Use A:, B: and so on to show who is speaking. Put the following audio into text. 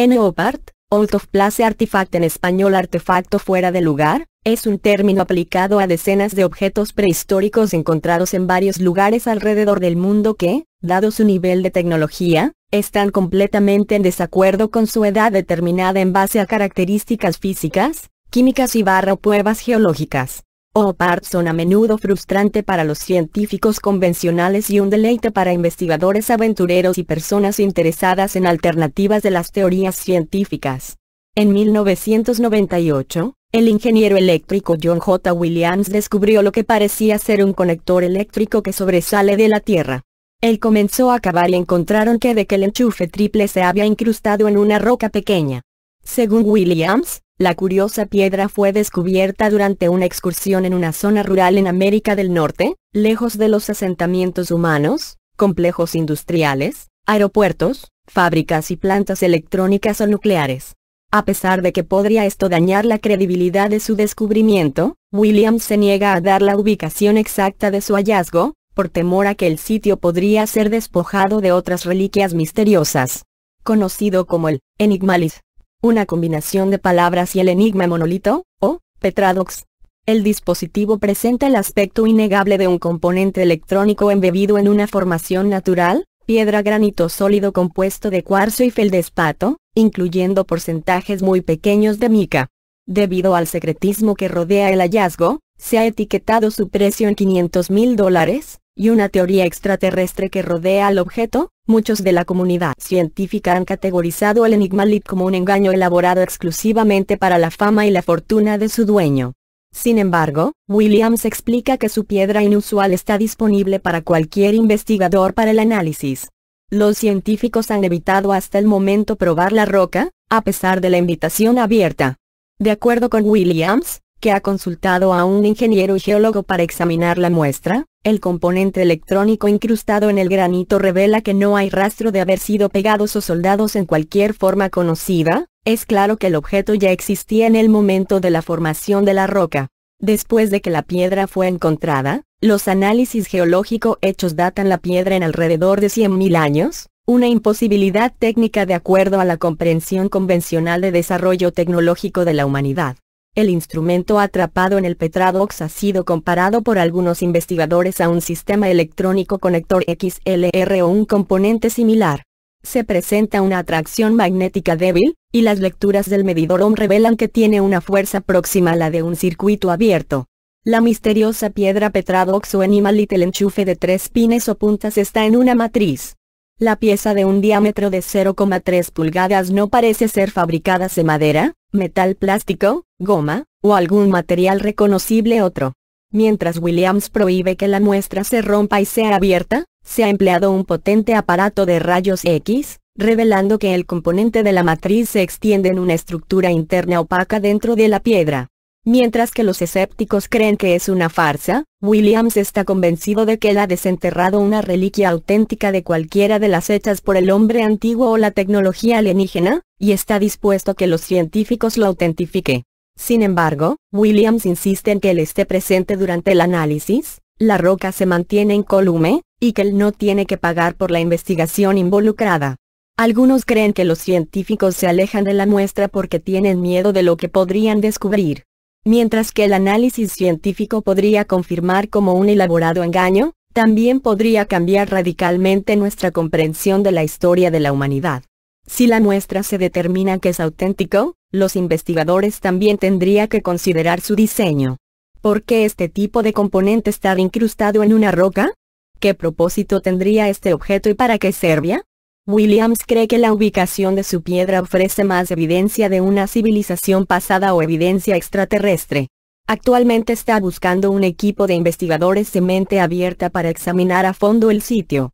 A: En part, out of place artifact en español artefacto fuera de lugar, es un término aplicado a decenas de objetos prehistóricos encontrados en varios lugares alrededor del mundo que, dado su nivel de tecnología, están completamente en desacuerdo con su edad determinada en base a características físicas, químicas y barra pruebas geológicas o son a menudo frustrante para los científicos convencionales y un deleite para investigadores aventureros y personas interesadas en alternativas de las teorías científicas. En 1998, el ingeniero eléctrico John J. Williams descubrió lo que parecía ser un conector eléctrico que sobresale de la Tierra. Él comenzó a cavar y encontraron que de que el enchufe triple se había incrustado en una roca pequeña. Según Williams, la curiosa piedra fue descubierta durante una excursión en una zona rural en América del Norte, lejos de los asentamientos humanos, complejos industriales, aeropuertos, fábricas y plantas electrónicas o nucleares. A pesar de que podría esto dañar la credibilidad de su descubrimiento, Williams se niega a dar la ubicación exacta de su hallazgo, por temor a que el sitio podría ser despojado de otras reliquias misteriosas. Conocido como el Enigmalis una combinación de palabras y el enigma monolito, o, Petradox. El dispositivo presenta el aspecto innegable de un componente electrónico embebido en una formación natural, piedra granito sólido compuesto de cuarzo y feldespato, incluyendo porcentajes muy pequeños de mica. Debido al secretismo que rodea el hallazgo, se ha etiquetado su precio en 500 mil dólares, y una teoría extraterrestre que rodea al objeto, muchos de la comunidad científica han categorizado el Enigma Lit como un engaño elaborado exclusivamente para la fama y la fortuna de su dueño. Sin embargo, Williams explica que su piedra inusual está disponible para cualquier investigador para el análisis. Los científicos han evitado hasta el momento probar la roca, a pesar de la invitación abierta. De acuerdo con Williams, que ha consultado a un ingeniero y geólogo para examinar la muestra, el componente electrónico incrustado en el granito revela que no hay rastro de haber sido pegados o soldados en cualquier forma conocida, es claro que el objeto ya existía en el momento de la formación de la roca. Después de que la piedra fue encontrada, los análisis geológico hechos datan la piedra en alrededor de 100.000 años, una imposibilidad técnica de acuerdo a la comprensión convencional de desarrollo tecnológico de la humanidad. El instrumento atrapado en el Petradox ha sido comparado por algunos investigadores a un sistema electrónico conector XLR o un componente similar. Se presenta una atracción magnética débil, y las lecturas del medidor ohm revelan que tiene una fuerza próxima a la de un circuito abierto. La misteriosa piedra Petradox o Animal el enchufe de tres pines o puntas está en una matriz. La pieza de un diámetro de 0,3 pulgadas no parece ser fabricada de madera, metal plástico, goma, o algún material reconocible otro. Mientras Williams prohíbe que la muestra se rompa y sea abierta, se ha empleado un potente aparato de rayos X, revelando que el componente de la matriz se extiende en una estructura interna opaca dentro de la piedra. Mientras que los escépticos creen que es una farsa, Williams está convencido de que él ha desenterrado una reliquia auténtica de cualquiera de las hechas por el hombre antiguo o la tecnología alienígena, y está dispuesto a que los científicos lo autentifique. Sin embargo, Williams insiste en que él esté presente durante el análisis, la roca se mantiene incólume, y que él no tiene que pagar por la investigación involucrada. Algunos creen que los científicos se alejan de la muestra porque tienen miedo de lo que podrían descubrir mientras que el análisis científico podría confirmar como un elaborado engaño, también podría cambiar radicalmente nuestra comprensión de la historia de la humanidad. Si la muestra se determina que es auténtico, los investigadores también tendría que considerar su diseño. ¿Por qué este tipo de componente está incrustado en una roca? ¿Qué propósito tendría este objeto y para qué servía? Williams cree que la ubicación de su piedra ofrece más evidencia de una civilización pasada o evidencia extraterrestre. Actualmente está buscando un equipo de investigadores de mente abierta para examinar a fondo el sitio.